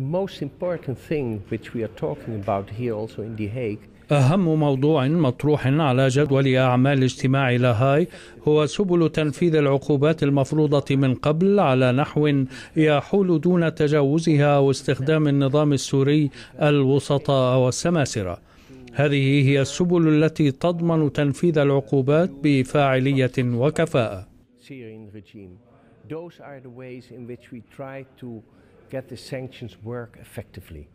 The The most important thing which we are talking about here also in Hague أهم موضوع مطروح على جدول أعمال اجتماع لاهاي هو سبل تنفيذ العقوبات المفروضة من قبل على نحو يحول دون تجاوزها واستخدام النظام السوري الوسطاء والسماسرة هذه هي السبل التي تضمن تنفيذ العقوبات بفاعلية وكفاءة get the sanctions work effectively.